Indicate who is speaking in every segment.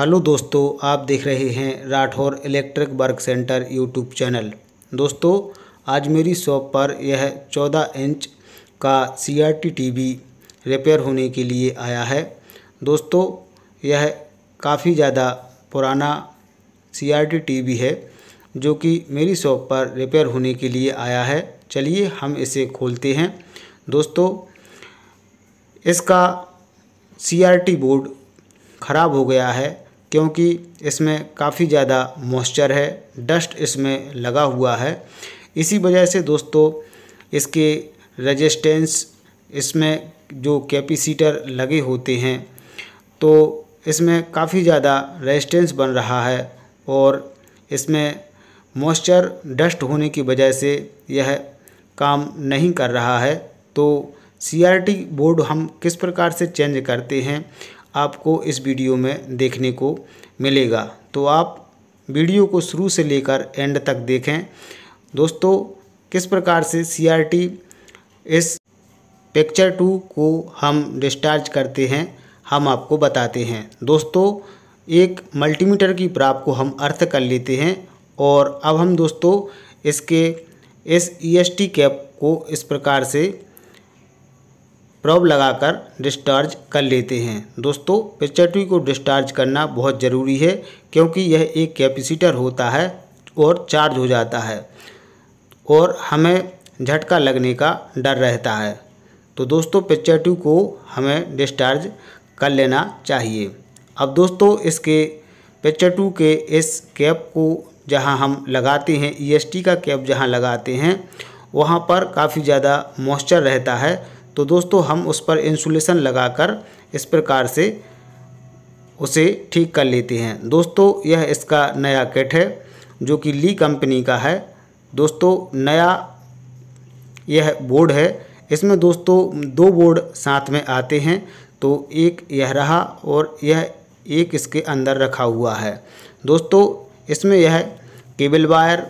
Speaker 1: hello दोस्तों आप देख रहे हैं Rathore electric work centre YouTube channel दोस्तों आज मेरी शॉप पर यह 14 इंच का सीआरटी टीवी रिपेयर होने के लिए आया है दोस्तों यह काफ़ी ज़्यादा पुराना सीआरटी टीवी है जो कि मेरी शॉप पर रिपेयर होने के लिए आया है चलिए हम इसे खोलते हैं दोस्तों इसका सीआरटी बोर्ड ख़राब हो गया है क्योंकि इसमें काफ़ी ज़्यादा मॉइस्चर है डस्ट इसमें लगा हुआ है इसी वजह से दोस्तों इसके रेजिस्टेंस इसमें जो कैपेसिटर लगे होते हैं तो इसमें काफ़ी ज़्यादा रेजिस्टेंस बन रहा है और इसमें मॉइस्चर डस्ट होने की वजह से यह काम नहीं कर रहा है तो सीआरटी बोर्ड हम किस प्रकार से चेंज करते हैं आपको इस वीडियो में देखने को मिलेगा तो आप वीडियो को शुरू से लेकर एंड तक देखें दोस्तों किस प्रकार से सीआरटी इस पिक्चर टू को हम डिस्चार्ज करते हैं हम आपको बताते हैं दोस्तों एक मल्टीमीटर की प्राप को हम अर्थ कर लेते हैं और अब हम दोस्तों इसके इस ई एस टी कैप को इस प्रकार से प्रॉब लगाकर डिस्चार्ज कर लेते हैं दोस्तों पिचेटरी को डिस्चार्ज करना बहुत ज़रूरी है क्योंकि यह एक कैपेसिटर होता है और चार्ज हो जाता है और हमें झटका लगने का डर रहता है तो दोस्तों पिक्चर ट्यूब को हमें डिस्चार्ज कर लेना चाहिए अब दोस्तों इसके पिक्चर ट्यूब के इस कैप को जहां हम लगाते हैं ई e का कैप जहां लगाते हैं वहां पर काफ़ी ज़्यादा मॉइस्चर रहता है तो दोस्तों हम उस पर इंसुलेशन लगाकर इस प्रकार से उसे ठीक कर लेते हैं दोस्तों यह इसका नया किट है जो कि ली कंपनी का है दोस्तों नया यह बोर्ड है इसमें दोस्तों दो बोर्ड साथ में आते हैं तो एक यह रहा और यह एक इसके अंदर रखा हुआ है दोस्तों इसमें यह केबल वायर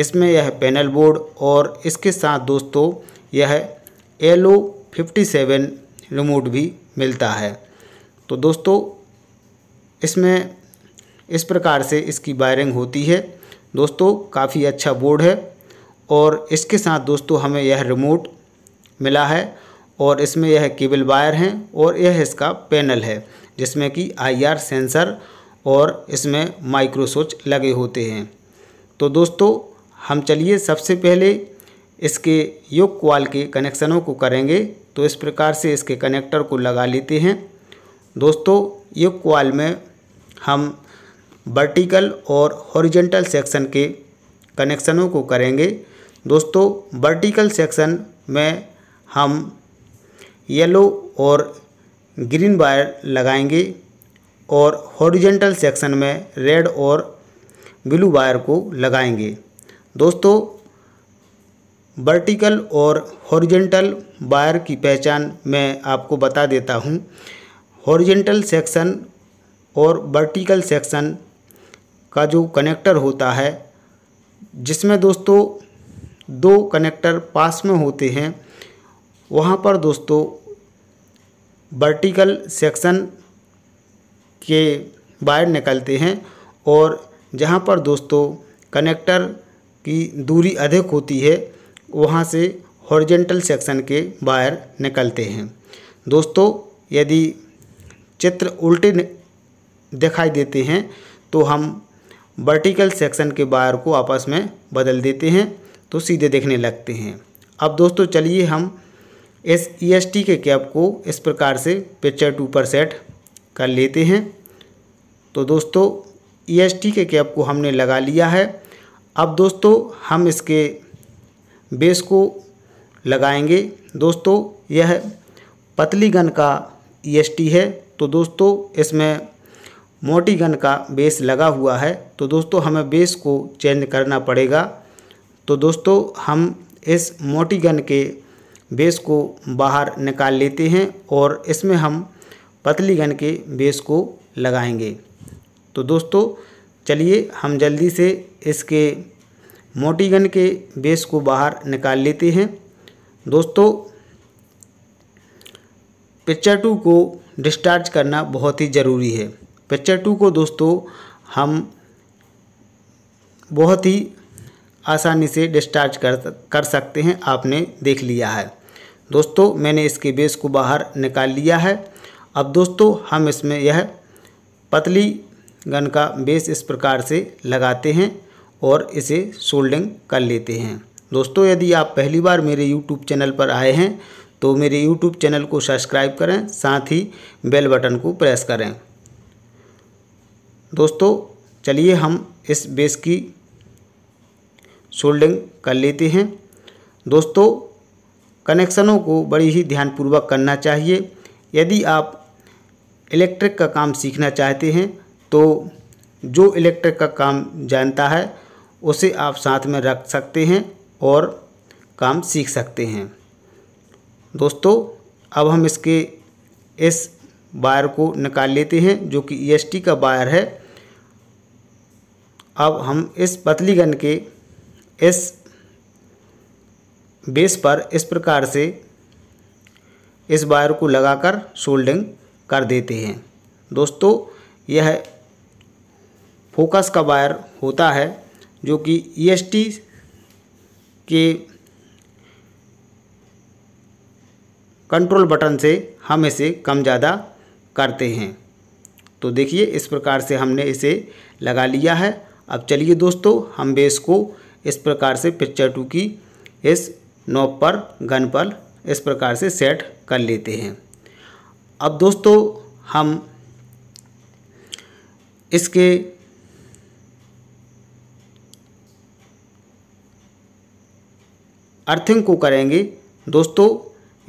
Speaker 1: इसमें यह पैनल बोर्ड और इसके साथ दोस्तों यह एलो फिफ्टी सेवन रिमोट भी मिलता है तो दोस्तों इसमें इस प्रकार से इसकी वायरिंग होती है दोस्तों काफ़ी अच्छा बोर्ड है और इसके साथ दोस्तों हमें यह रिमोट मिला है और इसमें यह केबल वायर हैं और यह इसका पैनल है जिसमें कि आईआर सेंसर और इसमें माइक्रोसोच लगे होते हैं तो दोस्तों हम चलिए सबसे पहले इसके योग क्वाल के कनेक्शनों को करेंगे तो इस प्रकार से इसके कनेक्टर को लगा लेते हैं दोस्तों योग क्वाल में हम वर्टिकल और हॉरिजेंटल सेक्शन के कनेक्शनों को करेंगे दोस्तों वर्टिकल सेक्शन में हम येलो और ग्रीन वायर लगाएंगे और हॉरिजेंटल सेक्शन में रेड और ब्लू वायर को लगाएंगे दोस्तों वर्टिकल और हॉरिजेंटल वायर की पहचान मैं आपको बता देता हूँ हॉरिजेंटल सेक्शन और वर्टिकल सेक्शन का जो कनेक्टर होता है जिसमें दोस्तों दो कनेक्टर पास में होते हैं वहाँ पर दोस्तों वर्टिकल सेक्शन के वायर निकलते हैं और जहाँ पर दोस्तों कनेक्टर की दूरी अधिक होती है वहाँ से हॉरिजेंटल सेक्शन के बाहर निकलते हैं दोस्तों यदि चित्र उल्टे दिखाई देते हैं तो हम वर्टिकल सेक्शन के बाहर को आपस में बदल देते हैं तो सीधे देखने लगते हैं अब दोस्तों चलिए हम एस ई एस टी के कैप को इस प्रकार से पिक्चर टू पर सेट कर लेते हैं तो दोस्तों ई एस टी के कैप को हमने लगा लिया है अब दोस्तों हम इसके बेस को लगाएंगे दोस्तों यह पतली गन का ई e है तो दोस्तों इसमें मोटी गन का बेस लगा हुआ है तो दोस्तों हमें बेस को चेंज करना पड़ेगा तो दोस्तों हम इस मोटी गन के बेस को बाहर निकाल लेते हैं और इसमें हम पतली गन के बेस को लगाएंगे तो दोस्तों चलिए हम जल्दी से इसके मोटी गन के बेस को बाहर निकाल लेते हैं दोस्तों पिक्चर टू को डिस्चार्ज करना बहुत ही ज़रूरी है पिक्चर टू को दोस्तों हम बहुत ही आसानी से डिस्चार्ज कर कर सकते हैं आपने देख लिया है दोस्तों मैंने इसके बेस को बाहर निकाल लिया है अब दोस्तों हम इसमें यह पतली गन का बेस इस प्रकार से लगाते हैं और इसे सोल्डिंग कर लेते हैं दोस्तों यदि आप पहली बार मेरे यूट्यूब चैनल पर आए हैं तो मेरे यूट्यूब चैनल को सब्सक्राइब करें साथ ही बेल बटन को प्रेस करें दोस्तों चलिए हम इस बेस की सोल्डिंग कर लेते हैं दोस्तों कनेक्शनों को बड़ी ही ध्यानपूर्वक करना चाहिए यदि आप इलेक्ट्रिक का काम सीखना चाहते हैं तो जो इलेक्ट्रिक का काम जानता है उसे आप साथ में रख सकते हैं और काम सीख सकते हैं दोस्तों अब हम इसके इस वायर को निकाल लेते हैं जो कि ई e का वायर है अब हम इस पतली गन के इस बेस पर इस प्रकार से इस वायर को लगाकर सोल्डिंग कर देते हैं दोस्तों यह फोकस का वायर होता है जो कि ई e के कंट्रोल बटन से हम इसे कम ज़्यादा करते हैं तो देखिए इस प्रकार से हमने इसे लगा लिया है अब चलिए दोस्तों हम बेस को इस प्रकार से पिक्चर टू की इस नॉब पर गन पर इस प्रकार से सेट कर लेते हैं अब दोस्तों हम इसके अर्थिंग को करेंगे दोस्तों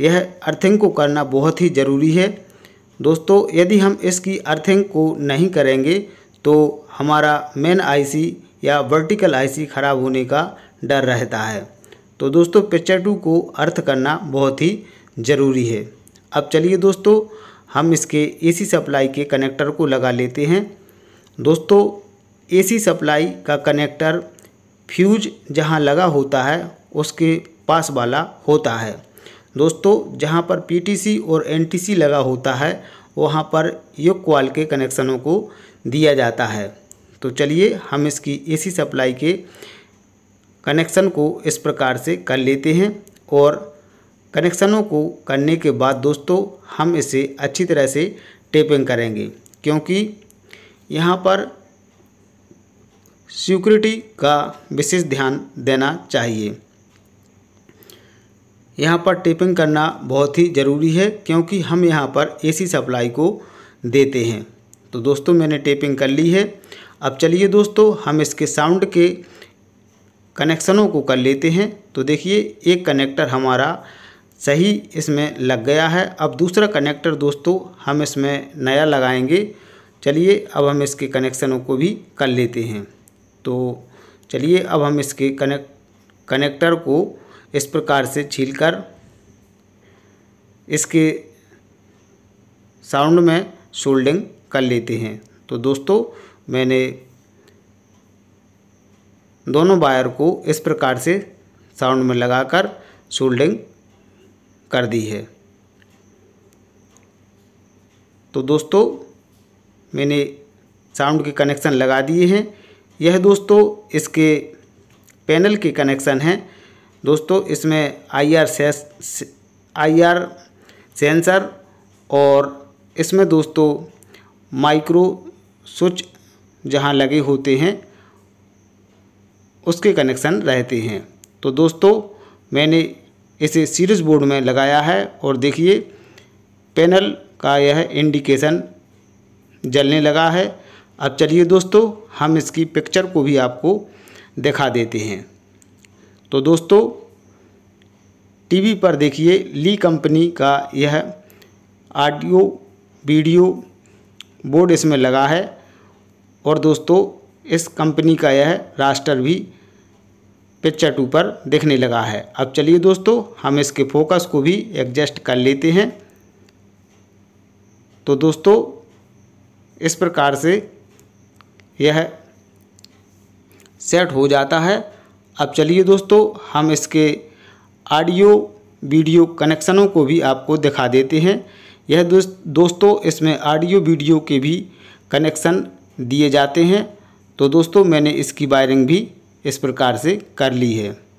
Speaker 1: यह अर्थिंग को करना बहुत ही ज़रूरी है दोस्तों यदि हम इसकी अर्थिंग को नहीं करेंगे तो हमारा मेन आईसी या वर्टिकल आईसी ख़राब होने का डर रहता है तो दोस्तों पिक्चर टू को अर्थ करना बहुत ही ज़रूरी है अब चलिए दोस्तों हम इसके एसी सप्लाई के कनेक्टर को लगा लेते हैं दोस्तों एसी सप्लाई का कनेक्टर फ्यूज जहां लगा होता है उसके पास वाला होता है दोस्तों जहाँ पर पीटीसी और एनटीसी लगा होता है वहाँ पर योग क्वाल के कनेक्शनों को दिया जाता है तो चलिए हम इसकी एसी सप्लाई के कनेक्शन को इस प्रकार से कर लेते हैं और कनेक्शनों को करने के बाद दोस्तों हम इसे अच्छी तरह से टेपिंग करेंगे क्योंकि यहाँ पर सिक्योरिटी का विशेष ध्यान देना चाहिए यहाँ पर टेपिंग करना बहुत ही ज़रूरी है क्योंकि हम यहाँ पर एसी सप्लाई को देते हैं तो दोस्तों मैंने टेपिंग कर ली है अब चलिए दोस्तों हम इसके साउंड के कनेक्शनों को कर लेते हैं तो देखिए एक कनेक्टर हमारा सही इसमें लग गया है अब दूसरा कनेक्टर दोस्तों हम इसमें नया लगाएंगे चलिए अब हम इसके कनेक्शनों को भी कर लेते हैं तो चलिए अब हम इसके कनेक्ट कनेक्टर को इस प्रकार से छीलकर इसके साउंड में सोल्डिंग कर लेते हैं तो दोस्तों मैंने दोनों वायर को इस प्रकार से साउंड में लगाकर सोल्डिंग कर दी है तो दोस्तों मैंने साउंड के कनेक्शन लगा दिए हैं यह दोस्तों इसके पैनल के कनेक्शन हैं दोस्तों इसमें आई आर सेस आई आर सेंसर और इसमें दोस्तों माइक्रो स्विच जहाँ लगे होते हैं उसके कनेक्शन रहते हैं तो दोस्तों मैंने इसे सीरीज बोर्ड में लगाया है और देखिए पैनल का यह इंडिकेशन जलने लगा है अब चलिए दोस्तों हम इसकी पिक्चर को भी आपको दिखा देते हैं तो दोस्तों टीवी पर देखिए ली कंपनी का यह ऑडियो वीडियो बोर्ड इसमें लगा है और दोस्तों इस कंपनी का यह रास्टर भी पिक्चर टू पर देखने लगा है अब चलिए दोस्तों हम इसके फोकस को भी एडजस्ट कर लेते हैं तो दोस्तों इस प्रकार से यह सेट हो जाता है अब चलिए दोस्तों हम इसके ऑडियो वीडियो कनेक्शनों को भी आपको दिखा देते हैं यह दोस्तों इसमें ऑडियो वीडियो के भी कनेक्शन दिए जाते हैं तो दोस्तों मैंने इसकी वायरिंग भी इस प्रकार से कर ली है